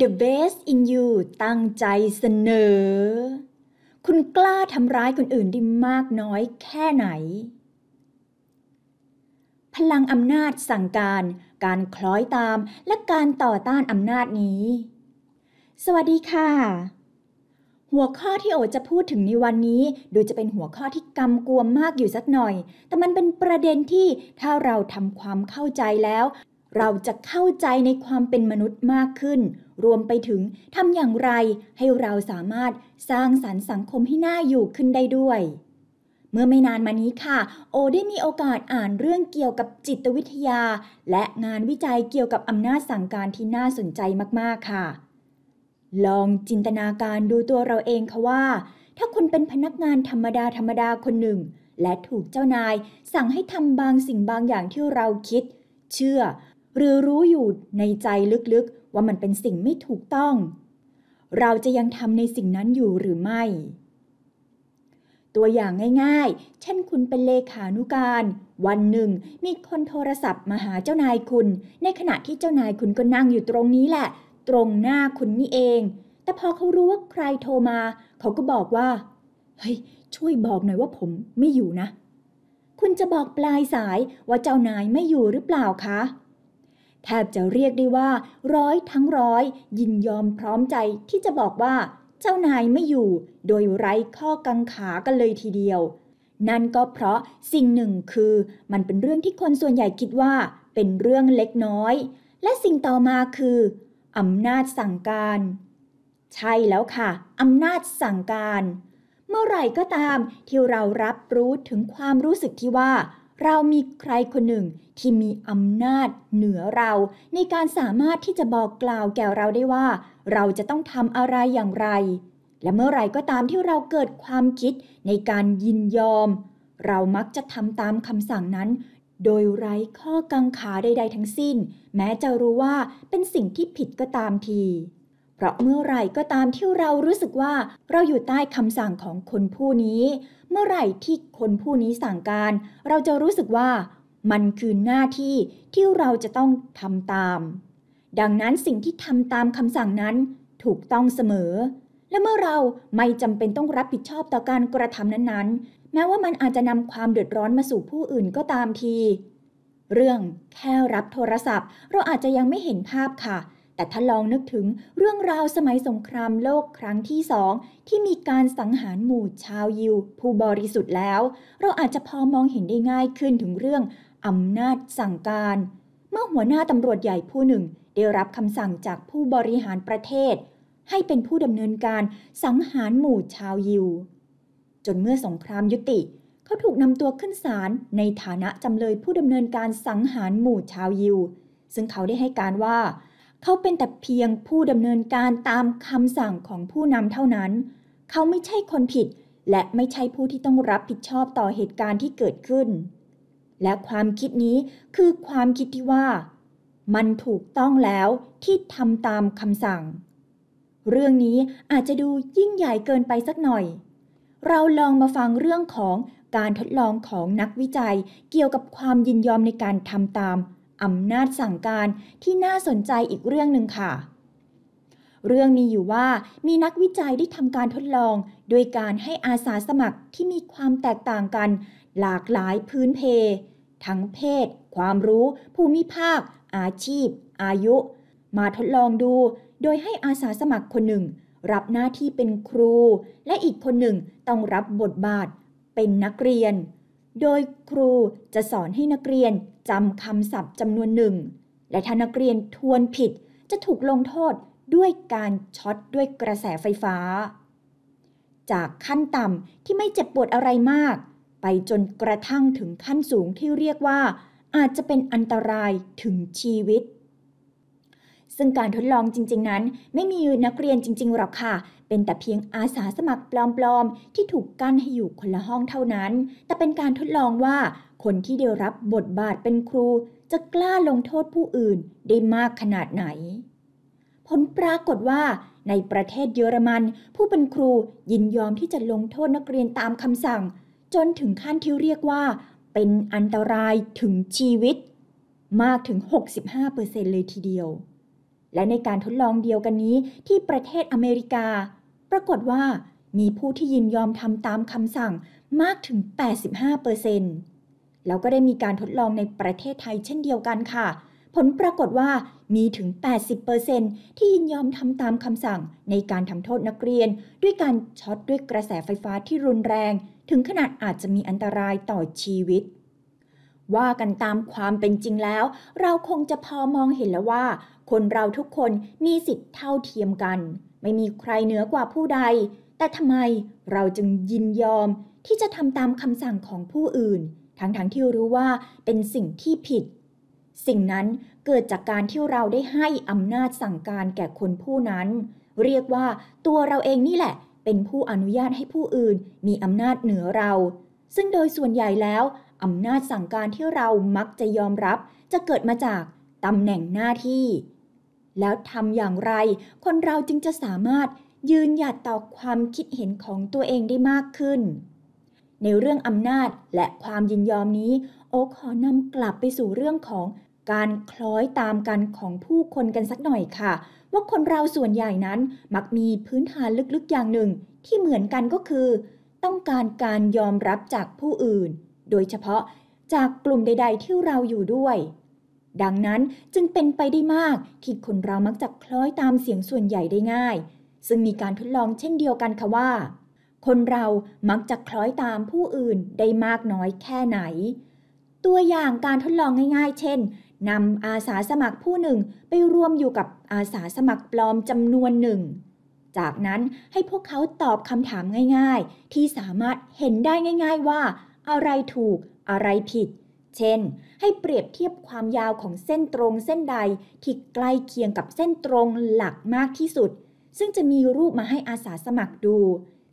The Best in You ตั้งใจเสนอ คุณกล้าทำร้ายคนอื่นได้มากน้อยแค่ไหน พลังอำนาจสั่งการ การคล้อยตาม และการต่อต้านอำนาจนี้ สวัสดีค่ะ หัวข้อที่โอจะพูดถึงในวันนี้ ดูจะเป็นหัวข้อที่กำกวมมากอยู่สักหน่อย แต่มันเป็นประเด็นที่ถ้าเราทำความเข้าใจแล้วเราจะเข้าใจในความเป็นมนุษย์มากขึ้น รวมไปถึงทำอย่างไรให้เราสามารถสร้างสารรค์สังคม ให้น่าอยู่ขึ้นได้ด้วย เมื่อไม่นานมานี้ค่ะ โอได้มีโอกาสอ่านเรื่องเกี่ยวกับจิตวิทยา และงานวิจัยเกี่ยวกับอำนาจสั่งการที่น่าสนใจมาก ๆ ค่ะ ลองจินตนาการดูตัวเราเองค่ะว่า ถ้าคุณเป็นพนักงานธรรมดาธรรมดา คนหนึ่ง และถูกเจ้านาย สั่งให้ทำบางสิ่งบางอย่างที่เราคิด เชื่อหรือรู้อยู่ในใจลึกๆ ว่ามันเป็นสิ่งไม่ถูกต้อง เราจะยังทำในสิ่งนั้นอยู่หรือไม่ ตัวอย่างง่ายๆ เช่นคุณเป็นเลขานุการ วันหนึ่งมีคนโทรศัพท์มาหาเจ้านายคุณ ในขณะที่เจ้านายคุณก็นั่งอยู่ตรงนี้แหละ ตรงหน้าคุณนี่เอง แต่พอเขารู้ว่าใครโทรมา เขาก็บอกว่าเฮ้ยช่วยบอกหน่อยว่าผมไม่อยู่นะ คุณจะบอกปลายสายว่าเจ้านายไม่อยู่หรือเปล่าคะแทบจะเรียกได้ว่าร้อยทั้งร้อย ยินยอมพร้อมใจที่จะบอกว่า เจ้านายไม่อยู่ โดยไร้ข้อกังขากันเลยทีเดียว นั่นก็เพราะสิ่งหนึ่งคือ มันเป็นเรื่องที่คนส่วนใหญ่คิดว่า เป็นเรื่องเล็กน้อย และสิ่งต่อมาคืออำนาจสั่งการ ใช่แล้วค่ะอำนาจสั่งการ เมื่อไหร่ก็ตามที่เรารับรู้ถึงความรู้สึกที่ว่าเรามีใครคนหนึ่งที่มีอำนาจเหนือเราในการสามารถที่จะบอกกล่าวแก่เราได้ว่า เราจะต้องทำอะไรอย่างไร และเมื่อไรก็ตามที่เราเกิดความคิดในการยินยอม เรามักจะทำตามคำสั่งนั้นโดยไร้ข้อกังขาใดๆทั้งสิ้น แม้จะรู้ว่าเป็นสิ่งที่ผิดก็ตามทีเพราะเมื่อไหร่ก็ตามที่เรารู้สึกว่าเราอยู่ใต้คำสั่งของคนผู้นี้ เมื่อไหร่ที่คนผู้นี้สั่งการ เราจะรู้สึกว่า มันคือหน้าที่ที่เราจะต้องทำตาม ดังนั้นสิ่งที่ทำตามคำสั่งนั้นถูกต้องเสมอ และเมื่อเราไม่จำเป็นต้องรับผิดชอบต่อการกระทำนั้นๆ แม้ว่ามันอาจจะนำความเดือดร้อนมาสู่ผู้อื่นก็ตามที เรื่องแค่รับโทรศัพท์ เราอาจจะยังไม่เห็นภาพค่ะแต่ถ้าลองนึกถึงเรื่องราวสมัยสงครามโลกครั้งที่สองที่มีการสังหารหมู่ชาวยิวผู้บริสุทธิ์แล้ว เราอาจจะพอมองเห็นได้ง่ายขึ้นถึงเรื่องอำนาจสั่งการเมื่อหัวหน้าตำรวจใหญ่ผู้หนึ่ง ได้รับคำสั่งจากผู้บริหารประเทศ ให้เป็นผู้ดำเนินการสังหารหมู่ชาวยิวจนเมื่อสงครามยุติเขาถูกนำตัวขึ้นศาลในฐานะจำเลยผู้ดำเนินการสังหารหมู่ชาวยิวซึ่งเขาได้ให้การว่าเขาเป็นแต่เพียงผู้ดำเนินการตามคำสั่งของผู้นำเท่านั้น เขาไม่ใช่คนผิด และไม่ใช่ผู้ที่ต้องรับผิดชอบต่อเหตุการณ์ที่เกิดขึ้น และความคิดนี้คือความคิดที่ว่า มันถูกต้องแล้วที่ทำตามคำสั่ง เรื่องนี้อาจจะดูยิ่งใหญ่เกินไปสักหน่อย เราลองมาฟังเรื่องของการทดลองของนักวิจัยเกี่ยวกับความยินยอมในการทำตามอำนาจสั่งการที่น่าสนใจอีกเรื่องหนึ่งค่ะ เรื่องมีอยู่ว่ามีนักวิจัยได้ทำการทดลอง โดยการให้อาสาสมัครที่มีความแตกต่างกัน หลากหลายพื้นเพ ทั้งเพศ ความรู้ ภูมิภาค อาชีพ อายุ มาทดลองดู โดยให้อาสาสมัครคนหนึ่งรับหน้าที่เป็นครู และอีกคนหนึ่งต้องรับบทบาทเป็นนักเรียนโดยครูจะสอนให้นักเรียนจำคำศัพท์จำนวนหนึ่ง และถ้านักเรียนทวนผิดจะถูกลงโทษด้วยการช็อตด้วยกระแสไฟฟ้า จากขั้นต่ำที่ไม่เจ็บปวดอะไรมาก ไปจนกระทั่งถึงขั้นสูงที่เรียกว่าอาจจะเป็นอันตรายถึงชีวิตซึ่งการทดลองจริงๆนั้น ไม่มีนักเรียนจริงๆหรอกค่ะ เป็นแต่เพียงอาสาสมัครปลอมๆ ที่ถูกกั้นให้อยู่คนละห้องเท่านั้น แต่เป็นการทดลองว่าคนที่ได้รับบทบาทเป็นครูจะกล้าลงโทษผู้อื่นได้มากขนาดไหน ผลปรากฏว่าในประเทศเยอรมัน ผู้เป็นครูยินยอมที่จะลงโทษนักเรียนตามคำสั่ง จนถึงขั้นที่เรียกว่า เป็นอันตรายถึงชีวิต มากถึง 65%เลยทีเดียวและในการทดลองเดียวกันนี้ที่ประเทศอเมริกา ปรากฏว่ามีผู้ที่ยินยอมทำตามคำสั่งมากถึง 85%แล้วก็ได้มีการทดลองในประเทศไทยเช่นเดียวกันค่ะ ผลปรากฏว่ามีถึง 80%ที่ยินยอมทำตามคำสั่ง ในการทำโทษนักเรียน ด้วยการช็อตด้วยกระแสไฟฟ้าที่รุนแรง ถึงขนาดอาจจะมีอันตรายต่อชีวิตว่ากันตามความเป็นจริงแล้ว เราคงจะพอมองเห็นแล้วว่า คนเราทุกคนมีสิทธิ์เท่าเทียมกัน ไม่มีใครเหนือกว่าผู้ใด แต่ทำไมเราจึงยินยอมที่จะทำตามคำสั่งของผู้อื่น ทั้งๆทที่รู้ว่าเป็นสิ่งที่ผิด สิ่งนั้นเกิดจากการที่เราได้ให้อำนาจสั่งการแก่คนผู้นั้น เรียกว่าตัวเราเองนี่แหละ เป็นผู้อนุญาตให้ผู้อื่นมีอำนาจเหนือเรา ซึ่งโดยส่วนใหญ่แล้วอำนาจสั่งการที่เรามักจะยอมรับจะเกิดมาจากตำแหน่งหน้าที่ แล้วทำอย่างไรคนเราจึงจะสามารถยืนหยัดต่อความคิดเห็นของตัวเองได้มากขึ้น ในเรื่องอำนาจและความยินยอมนี้ โอขอนำกลับไปสู่เรื่องของการคล้อยตามกันของผู้คนกันสักหน่อยค่ะว่าคนเราส่วนใหญ่นั้นมักมีพื้นฐานลึกๆอย่างหนึ่งที่เหมือนกันก็คือ ต้องการการยอมรับจากผู้อื่นโดยเฉพาะจากกลุ่มใด ๆ ที่เราอยู่ด้วย ดังนั้นจึงเป็นไปได้มาก ที่คนเรามักจะคล้อยตามเสียงส่วนใหญ่ได้ง่าย ซึ่งมีการทดลองเช่นเดียวกันค่ะว่า คนเรามักจะคล้อยตามผู้อื่นได้มากน้อยแค่ไหน ตัวอย่างการทดลองง่ายๆ เช่น นำอาสาสมัครผู้หนึ่งไปรวมอยู่กับอาสาสมัครปลอมจำนวนหนึ่ง จากนั้นให้พวกเขาตอบคำถามง่าย ๆ ที่สามารถเห็นได้ง่าย ๆ ว่าอะไรถูกอะไรผิด เช่น ให้เปรียบเทียบความยาวของเส้นตรงเส้นใด ที่ใกล้เคียงกับเส้นตรงหลักมากที่สุด ซึ่งจะมีรูปมาให้อาสาสมัครดู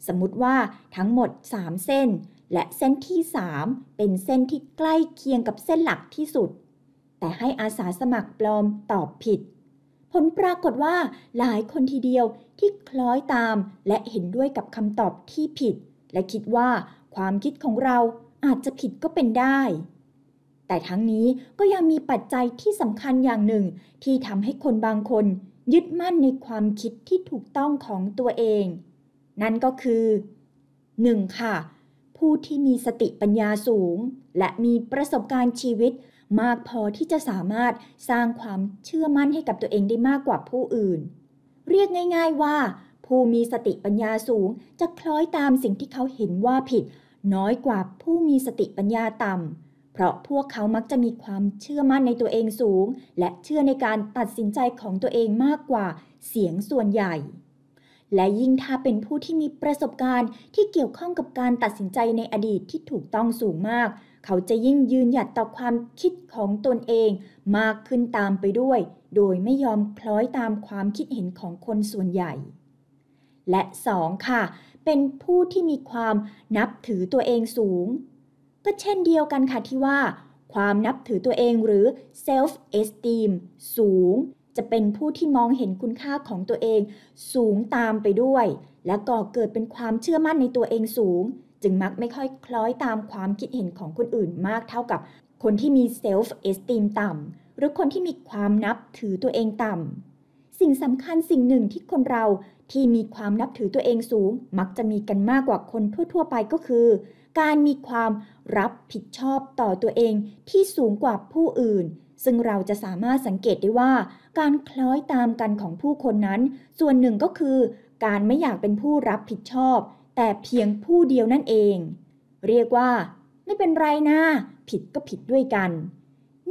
สมมติว่าทั้งหมด 3 เส้น และเส้นที่3เป็นเส้นที่ใกล้เคียงกับเส้นหลักที่สุด แต่ให้อาสาสมัครปลอมตอบผิด ผลปรากฏว่าหลายคนทีเดียวที่คล้อยตาม และเห็นด้วยกับคำตอบที่ผิด และคิดว่าความคิดของเราอาจจะผิดก็เป็นได้ แต่ทั้งนี้ก็ยังมีปัจจัยที่สำคัญอย่างหนึ่ง ที่ทำให้คนบางคนยึดมั่นในความคิดที่ถูกต้องของตัวเอง นั่นก็คือ 1. ค่ะ ผู้ที่มีสติปัญญาสูง และมีประสบการณ์ชีวิต มากพอที่จะสามารถสร้างความเชื่อมั่นให้กับตัวเองได้มากกว่าผู้อื่น เรียกง่ายๆว่า ผู้มีสติปัญญาสูงจะคล้อยตามสิ่งที่เขาเห็นว่าผิดน้อยกว่าผู้มีสติปัญญาต่ำเพราะพวกเขามักจะมีความเชื่อมั่นในตัวเองสูง และเชื่อในการตัดสินใจของตัวเองมากกว่าเสียงส่วนใหญ่ และยิ่งถ้าเป็นผู้ที่มีประสบการณ์ที่เกี่ยวข้องกับการตัดสินใจในอดีตที่ถูกต้องสูงมาก เขาจะยิ่งยืนหยัดต่อความคิดของตนเองมากขึ้นตามไปด้วย โดยไม่ยอมคล้อยตามความคิดเห็นของคนส่วนใหญ่ และ2ค่ะเป็นผู้ที่มีความนับถือตัวเองสูงก็เช่นเดียวกันค่ะที่ว่า ความนับถือตัวเองหรือ self esteem สูง จะเป็นผู้ที่มองเห็นคุณค่าของตัวเองสูงตามไปด้วย และก่อเกิดเป็นความเชื่อมั่นในตัวเองสูง จึงมักไม่ค่อยคล้อยตามความคิดเห็นของคนอื่นมากเท่ากับคนที่มี self esteem ต่ำ หรือคนที่มีความนับถือตัวเองต่ำสิ่งสำคัญสิ่งหนึ่งที่คนเราที่มีความนับถือตัวเองสูง มักจะมีกันมากกว่าคนทั่วๆ ไปก็คือการมีความรับผิดชอบต่อตัวเองที่สูงกว่าผู้อื่น ซึ่งเราจะสามารถสังเกตได้ว่าการคล้อยตามกันของผู้คนนั้น ส่วนหนึ่งก็คือการไม่อยากเป็นผู้รับผิดชอบแต่เพียงผู้เดียวนั่นเอง เรียกว่าไม่เป็นไรนะ ผิดก็ผิดด้วยกัน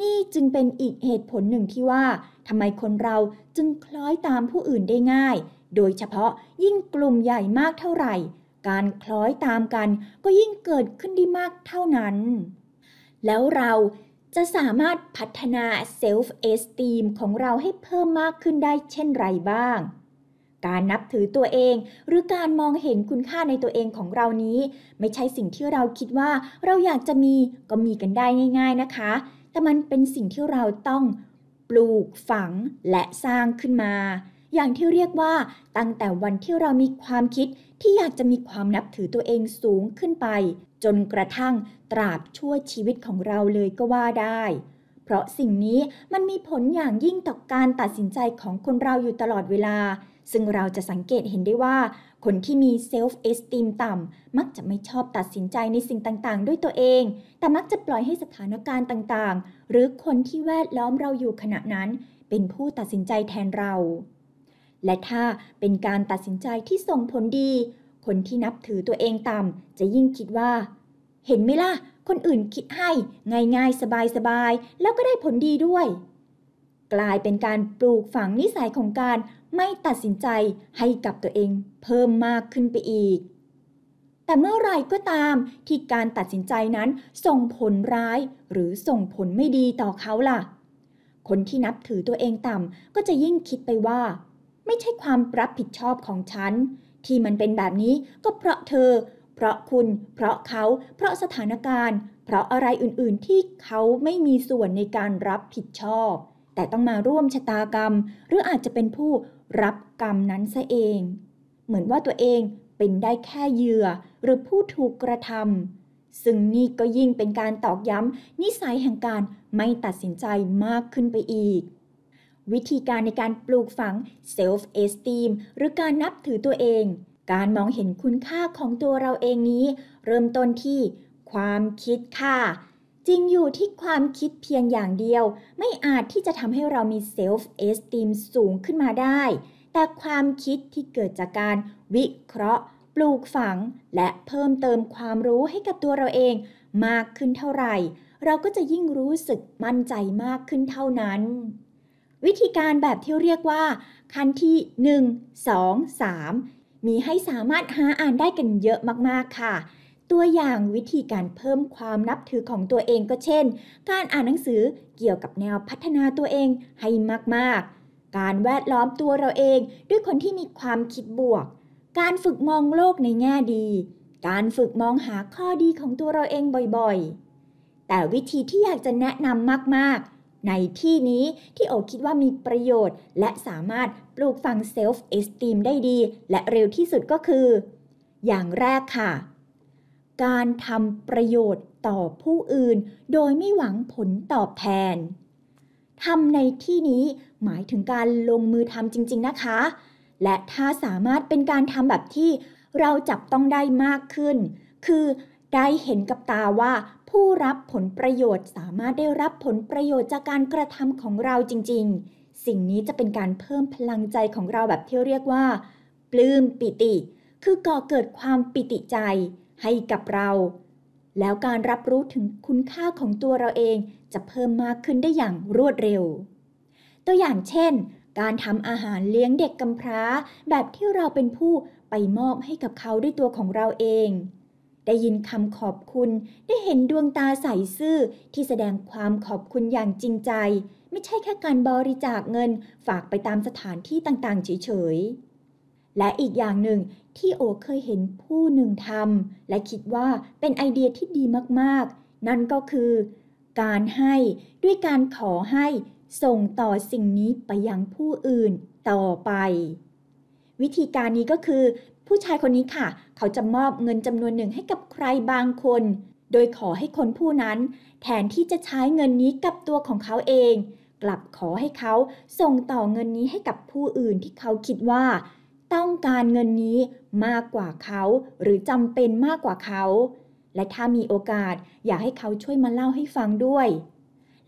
นี่จึงเป็นอีกเหตุผลหนึ่งที่ว่าทำไมคนเราจึงคล้อยตามผู้อื่นได้ง่าย โดยเฉพาะยิ่งกลุ่มใหญ่มากเท่าไหร่ การคล้อยตามกันก็ยิ่งเกิดขึ้นได้มากเท่านั้น แล้วเราจะสามารถพัฒนาเซลฟ์เอสตีมของเราให้เพิ่มมากขึ้นได้เช่นไรบ้าง การนับถือตัวเองหรือการมองเห็นคุณค่าในตัวเองของเรานี้ ไม่ใช่สิ่งที่เราคิดว่าเราอยากจะมีก็มีกันได้ง่าย ๆนะคะแต่มันเป็นสิ่งที่เราต้องปลูกฝังและสร้างขึ้นมา อย่างที่เรียกว่า ตั้งแต่วันที่เรามีความคิดที่อยากจะมีความนับถือตัวเองสูงขึ้นไป จนกระทั่งตราบชั่วชีวิตของเราเลยก็ว่าได้ เพราะสิ่งนี้มันมีผลอย่างยิ่งต่อการตัดสินใจของคนเราอยู่ตลอดเวลาซึ่งเราจะสังเกตเห็นได้ว่า คนที่มีเซลฟ์เอสติมต่ำมักจะไม่ชอบตัดสินใจในสิ่งต่างๆ ด้วยตัวเอง แต่มักจะปล่อยให้สถานการณ์ต่างๆ หรือคนที่แวดล้อมเราอยู่ขณะนั้น เป็นผู้ตัดสินใจแทนเรา และถ้าเป็นการตัดสินใจที่ส่งผลดี คนที่นับถือตัวเองต่ำจะยิ่งคิดว่า เห็นไหมล่ะ คนอื่นคิดให้ง่ายๆสบายๆแล้วก็ได้ผลดีด้วยกลายเป็นการปลูกฝังนิสัยของการไม่ตัดสินใจให้กับตัวเองเพิ่มมากขึ้นไปอีก แต่เมื่อไรก็ตามที่การตัดสินใจนั้นส่งผลร้ายหรือส่งผลไม่ดีต่อเขาล่ะ คนที่นับถือตัวเองต่ำก็จะยิ่งคิดไปว่า ไม่ใช่ความรับผิดชอบของฉัน ที่มันเป็นแบบนี้ก็เพราะเธอ เพราะคุณเพราะเขาเพราะสถานการณ์เพราะอะไรอื่นๆที่เขาไม่มีส่วนในการรับผิดชอบแต่ต้องมาร่วมชะตากรรม หรืออาจจะเป็นผู้รับกรรมนั้นซะเอง เหมือนว่าตัวเองเป็นได้แค่เหยื่อหรือผู้ถูกกระทำซึ่งนี่ก็ยิ่งเป็นการตอกย้ำนิสัยแห่งการไม่ตัดสินใจมากขึ้นไปอีก วิธีการในการปลูกฝังเซลฟ์เอสตีมหรือการนับถือตัวเอง การมองเห็นคุณค่าของตัวเราเองนี้ เริ่มต้นที่ความคิดค่ะจริงอยู่ที่ความคิดเพียงอย่างเดียว ไม่อาจที่จะทำให้เรามีเซลฟ์เอสติมสูงขึ้นมาได้ แต่ความคิดที่เกิดจากการวิเคราะห์ ปลูกฝัง และเพิ่มเติมความรู้ให้กับตัวเราเองมากขึ้นเท่าไหร่ เราก็จะยิ่งรู้สึกมั่นใจมากขึ้นเท่านั้น วิธีการแบบที่เรียกว่าขั้นที่ 1 2 3 มีให้สามารถหาอ่านได้กันเยอะมาก ๆค่ะตัวอย่างวิธีการเพิ่มความนับถือของตัวเองก็เช่น การอ่านหนังสือเกี่ยวกับแนวพัฒนาตัวเองให้มากๆ การแวดล้อมตัวเราเองด้วยคนที่มีความคิดบวก การฝึกมองโลกในแง่ดี การฝึกมองหาข้อดีของตัวเราเองบ่อยๆ แต่วิธีที่อยากจะแนะนำมากๆ ในที่นี้ที่โอคิดว่ามีประโยชน์ และสามารถปลูกฝังเซลฟ์เอสติมได้ดีและเร็วที่สุดก็คือ อย่างแรกค่ะการทำประโยชน์ต่อผู้อื่น โดยไม่หวังผลตอบแทน ทำในที่นี้หมายถึงการลงมือทำจริง ๆนะคะ และถ้าสามารถเป็นการทำแบบที่เราจับต้องได้มากขึ้น คือได้เห็นกับตาว่า ผู้รับผลประโยชน์สามารถได้รับผลประโยชน์จากการกระทำของเราจริงๆ สิ่งนี้จะเป็นการเพิ่มพลังใจของเราแบบที่เรียกว่า ปลื้มปิติ คือก่อเกิดความปิติใจให้กับเรา แล้วการรับรู้ถึงคุณค่าของตัวเราเองจะเพิ่มมากขึ้นได้อย่างรวดเร็ว ตัวอย่างเช่น การทำอาหารเลี้ยงเด็กกำพร้าแบบที่เราเป็นผู้ไปมอบให้กับเขาด้วยตัวของเราเอง ได้ยินคำขอบคุณได้เห็นดวงตาใสซื่อ ที่แสดงความขอบคุณอย่างจริงใจ ไม่ใช่แค่การบริจาคเงินฝากไปตามสถานที่ต่าง ๆ เฉย ๆ และอีกอย่างหนึ่งที่โอเคยเห็นผู้หนึ่งทำและคิดว่าเป็นไอเดียที่ดีมากๆ นั่นก็คือการให้ด้วยการขอให้ส่งต่อสิ่งนี้ไปยังผู้อื่นต่อไป วิธีการนี้ก็คือ ผู้ชายคนนี้ค่ะ เขาจะมอบเงินจำนวนหนึ่งให้กับใครบางคน โดยขอให้คนผู้นั้นแทนที่จะใช้เงินนี้กับตัวของเขาเอง กลับขอให้เขาส่งต่อเงินนี้ให้กับผู้อื่นที่เขาคิดว่าต้องการเงินนี้มากกว่าเขาหรือจำเป็นมากกว่าเขา และถ้ามีโอกาสอยากให้เขาช่วยมาเล่าให้ฟังด้วย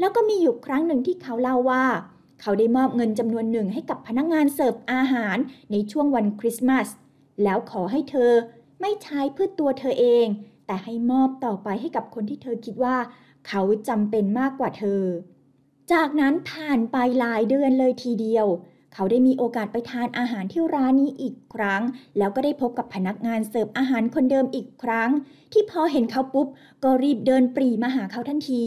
แล้วก็มีอยู่ครั้งหนึ่งที่เขาเล่าว่า เขาได้มอบเงินจำนวนหนึ่งให้กับพนักงานเสิร์ฟอาหารในช่วงวันคริสต์มาส แล้วขอให้เธอไม่ใช้เพื่อตัวเธอเอง แต่ให้มอบต่อไปให้กับคนที่เธอคิดว่า เขาจำเป็นมากกว่าเธอ จากนั้นผ่านไปหลายเดือนเลยทีเดียวเขาได้มีโอกาสไปทานอาหารที่ร้านนี้อีกครั้ง แล้วก็ได้พบกับพนักงานเสิร์ฟอาหารคนเดิมอีกครั้ง ที่พอเห็นเขาปุ๊บ ก็รีบเดินปรีมาหาเขาทันที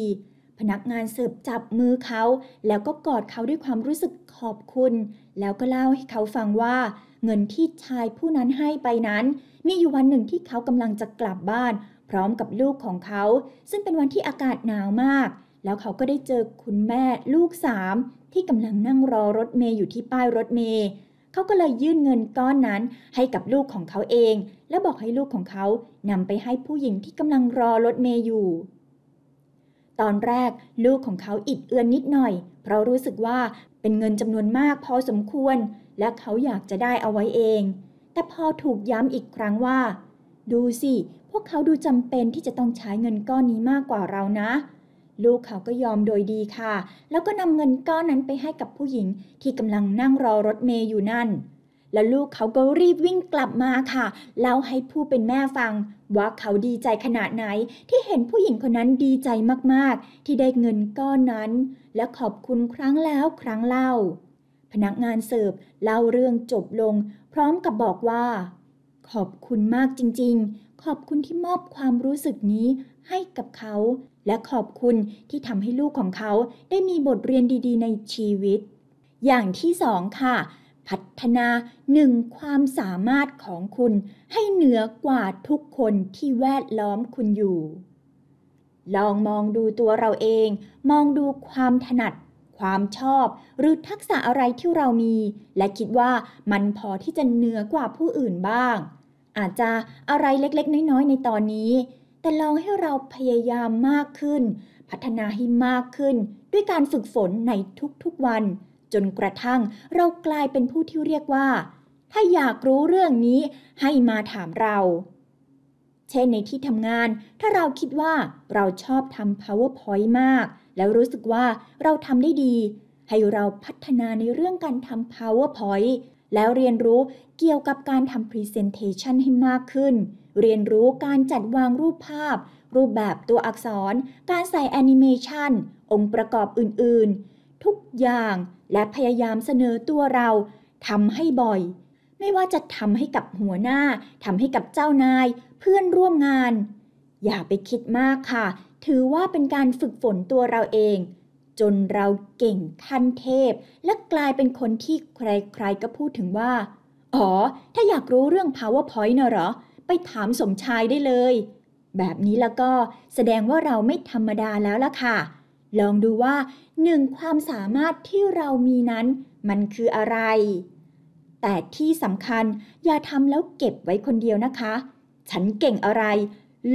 พนักงานเสิร์ฟจับมือเขา แล้วก็กอดเขาด้วยความรู้สึกขอบคุณ แล้วก็เล่าให้เขาฟังว่า เงินที่ชายผู้นั้นให้ไปนั้นมีอยู่วันหนึ่งที่เขากำลังจะกลับบ้าน พร้อมกับลูกของเขา ซึ่งเป็นวันที่อากาศหนาวมาก แล้วเขาก็ได้เจอคุณแม่ลูกสามที่กำลังนั่งรอรถเมย์อยู่ที่ป้ายรถเมย์เขาก็เลยยื่นเงินก้อนนั้นให้กับลูกของเขาเอง และบอกให้ลูกของเขานำไปให้ผู้หญิงที่กำลังรอรถเมย์อยู่ ตอนแรกลูกของเขาอิดเอือนนิดหน่อย เพราะรู้สึกว่าเป็นเงินจำนวนมากพอสมควร และเขาอยากจะได้เอาไว้เอง แต่พอถูกย้ำอีกครั้งว่า ดูสิ พวกเขาดูจำเป็นที่จะต้องใช้เงินก้อนนี้มากกว่าเรานะเลูกเขาก็ยอมโดยดีค่ะ แล้วก็นำเงินก้อนนั้นไปให้กับผู้หญิง ที่กำลังนั่งรอรถเมย์อยู่นั่น แล้วลูกเขาก็รีบวิ่งกลับมาค่ะเล่าให้ผู้เป็นแม่ฟัง ว่าเขาดีใจขนาดไหน ที่เห็นผู้หญิงคนนั้นดีใจมากๆ ที่ได้เงินก้อนนั้น และขอบคุณครั้งแล้วครั้งเล่า พนักงานเสิร์ฟเล่าเรื่องจบลง พร้อมกับบอกว่า ขอบคุณมากจริง ๆ ขอบคุณที่มอบความรู้สึกนี้ให้กับเขาและขอบคุณที่ทำให้ลูกของเขาได้มีบทเรียนดีๆในชีวิต อย่างที่สองค่ะ พัฒนาหนึ่งความสามารถของคุณให้เหนือกว่าทุกคนที่แวดล้อมคุณอยู่ ลองมองดูตัวเราเอง มองดูความถนัด ความชอบ หรือทักษะอะไรที่เรามี และคิดว่ามันพอที่จะเหนือกว่าผู้อื่นบ้าง อาจจะอะไรเล็กๆ น้อยๆ ในตอนนี้แต่ลองให้เราพยายามมากขึ้น พัฒนาให้มากขึ้น ด้วยการฝึกฝนในทุกๆวัน จนกระทั่งเรากลายเป็นผู้ที่เรียกว่า ถ้าอยากรู้เรื่องนี้ ให้มาถามเรา เช่น ในที่ทำงาน ถ้าเราคิดว่าเราชอบทำ powerpoint มาก แล้วรู้สึกว่าเราทำได้ดี ให้เราพัฒนาในเรื่องการทำ powerpoint แล้วเรียนรู้เกี่ยวกับการทำ presentation ให้มากขึ้นเรียนรู้การจัดวางรูปภาพ รูปแบบตัวอักษร การใส่แอนิเมชันองค์ประกอบอื่นๆ ทุกอย่างและพยายามเสนอตัวเราทำให้บ่อย ไม่ว่าจะทำให้กับหัวหน้าทำให้กับเจ้านาย เพื่อนร่วมงาน อย่าไปคิดมากค่ะ ถือว่าเป็นการฝึกฝนตัวเราเอง จนเราเก่งขั้นเทพ และกลายเป็นคนที่ใครๆก็พูดถึงว่า อ๋อ ถ้าอยากรู้เรื่อง powerpoint เนอะหรอไปถามสมชายได้เลย แบบนี้แล้วก็แสดงว่าเราไม่ธรรมดาแล้วล่ะค่ะ ลองดูว่าหนึ่งความสามารถที่เรามีนั้นมันคืออะไร แต่ที่สำคัญอย่าทำแล้วเก็บไว้คนเดียวนะคะ ฉันเก่งอะไร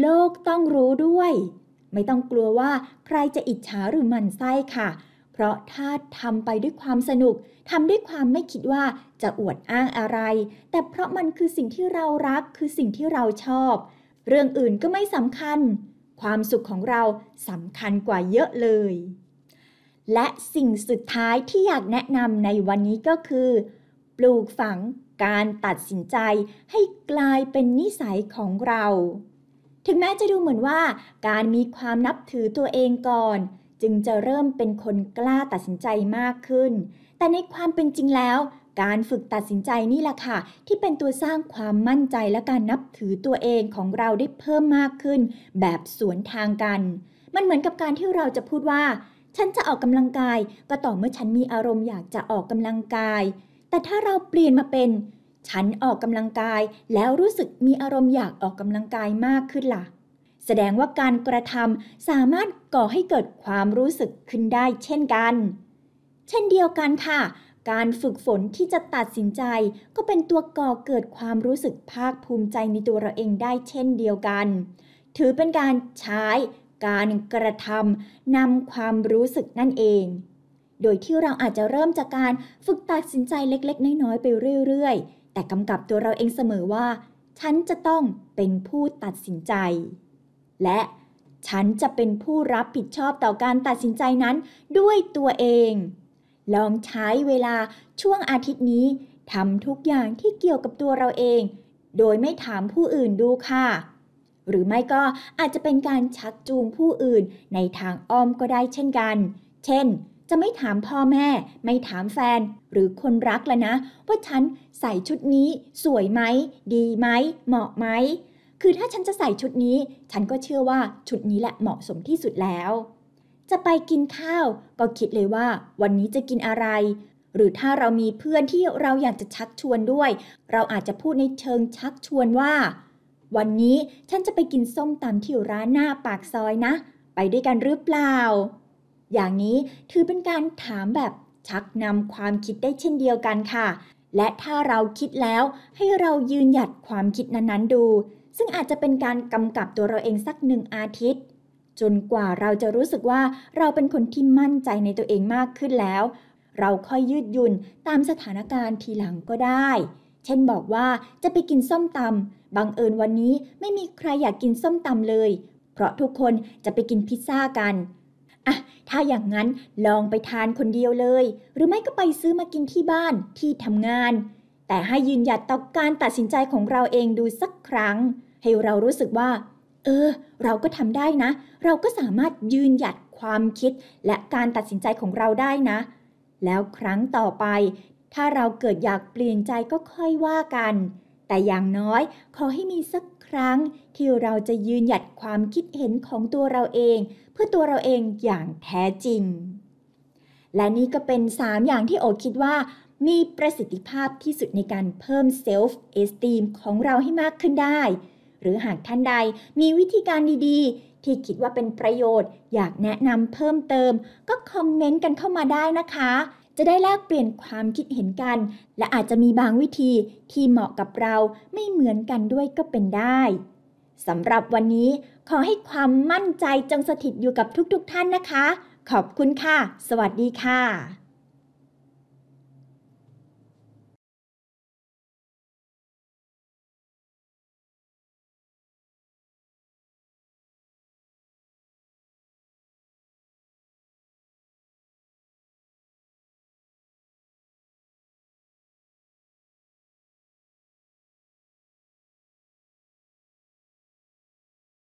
โลกต้องรู้ด้วย ไม่ต้องกลัวว่าใครจะอิจฉาหรือมันไส้ค่ะเพราะถ้าทำไปด้วยความสนุก ทำด้วยความไม่คิดว่าจะอวดอ้างอะไร แต่เพราะมันคือสิ่งที่เรารัก คือสิ่งที่เราชอบ เรื่องอื่นก็ไม่สำคัญ ความสุขของเราสำคัญกว่าเยอะเลย และสิ่งสุดท้ายที่อยากแนะนำในวันนี้ก็คือ ปลูกฝังการตัดสินใจให้กลายเป็นนิสัยของเรา ถึงแม้จะดูเหมือนว่าการมีความนับถือตัวเองก่อนจึงจะเริ่มเป็นคนกล้าตัดสินใจมากขึ้น แต่ในความเป็นจริงแล้วการฝึกตัดสินใจนี่แหละค่ะที่เป็นตัวสร้างความมั่นใจและการนับถือตัวเองของเราได้เพิ่มมากขึ้น แบบสวนทางกัน มันเหมือนกับการที่เราจะพูดว่า ฉันจะออกกำลังกาย ก็ต่อเมื่อฉันมีอารมณ์อยากจะออกกำลังกาย แต่ถ้าเราเปลี่ยนมาเป็น ฉันออกกำลังกาย แล้วรู้สึกมีอารมณ์อยากออกกำลังกายมากขึ้นละ่ะแสดงว่าการกระทำสามารถก่อให้เกิดความรู้สึกขึ้นได้เช่นกัน เช่นเดียวกันค่ะ การฝึกฝนที่จะตัดสินใจก็เป็นตัวก่อเกิดความรู้สึกภาคภูมิใจในตัวเราเองได้เช่นเดียวกัน ถือเป็นการใช้การกระทำนำความรู้สึกนั่นเอง โดยที่เราอาจจะเริ่มจากการฝึกตัดสินใจเล็ก ๆ น้อยๆไปเรื่อยๆ แต่กำกับตัวเราเองเสมอว่า ฉันจะต้องเป็นผู้ตัดสินใจและฉันจะเป็นผู้รับผิดชอบต่อการตัดสินใจนั้นด้วยตัวเอง ลองใช้เวลาช่วงอาทิตย์นี้ทำทุกอย่างที่เกี่ยวกับตัวเราเอง โดยไม่ถามผู้อื่นดูค่ะ หรือไม่ก็อาจจะเป็นการชักจูงผู้อื่นในทางอ้อมก็ได้เช่นกัน เช่น จะไม่ถามพ่อแม่ไม่ถามแฟนหรือคนรักแล้วนะว่าฉันใส่ชุดนี้สวยไหมดีไหมเหมาะไหมคือถ้าฉันจะใส่ชุดนี้ ฉันก็เชื่อว่าชุดนี้แหละเหมาะสมที่สุดแล้ว จะไปกินข้าวก็คิดเลยว่าวันนี้จะกินอะไร หรือถ้าเรามีเพื่อนที่เราอยากจะชักชวนด้วย เราอาจจะพูดในเชิงชักชวนว่า วันนี้ฉันจะไปกินส้มตำที่ร้านหน้าปากซอยนะ ไปด้วยกันหรือเปล่า อย่างนี้ถือเป็นการถามแบบชักนำความคิดได้เช่นเดียวกันค่ะ และถ้าเราคิดแล้ว ให้เรายืนหยัดความคิดนั้นๆ ดูซึ่งอาจจะเป็นการกำกับตัวเราเองสักหนึ่งอาทิตย์ จนกว่าเราจะรู้สึกว่าเราเป็นคนที่มั่นใจในตัวเองมากขึ้นแล้ว เราค่อยยืดหยุ่นตามสถานการณ์ทีหลังก็ได้ เช่นบอกว่าจะไปกินส้มตำบังเอิญวันนี้ไม่มีใครอยากกินส้มตำเลย เพราะทุกคนจะไปกินพิซซ่ากันอะถ้าอย่างนั้นลองไปทานคนเดียวเลย หรือไม่ก็ไปซื้อมากินที่บ้านที่ทำงานแต่ให้ยืนหยัดต่อการตัดสินใจของเราเองดูสักครั้ง ให้เรารู้สึกว่า เออ เราก็ทำได้นะ เราก็สามารถยืนหยัดความคิดและการตัดสินใจของเราได้นะ แล้วครั้งต่อไป ถ้าเราเกิดอยากเปลี่ยนใจก็ค่อยว่ากัน แต่อย่างน้อยขอให้มีสักครั้ง ที่เราจะยืนหยัดความคิดเห็นของตัวเราเอง เพื่อตัวเราเองอย่างแท้จริง และนี่ก็เป็น 3 อย่างที่โอคิดว่ามีประสิทธิภาพที่สุดในการเพิ่มเซลฟ์เอสตีมของเราให้มากขึ้นได้ หรือหากท่านใดมีวิธีการดีๆ ที่คิดว่าเป็นประโยชน์ อยากแนะนำเพิ่มเติม ก็คอมเมนต์กันเข้ามาได้นะคะ จะได้แลกเปลี่ยนความคิดเห็นกัน และอาจจะมีบางวิธีที่เหมาะกับเราไม่เหมือนกันด้วยก็เป็นได้ สำหรับวันนี้ขอให้ความมั่นใจจงสถิตอยู่กับทุกๆทท่านนะคะ ขอบคุณค่ะ สวัสดีค่ะ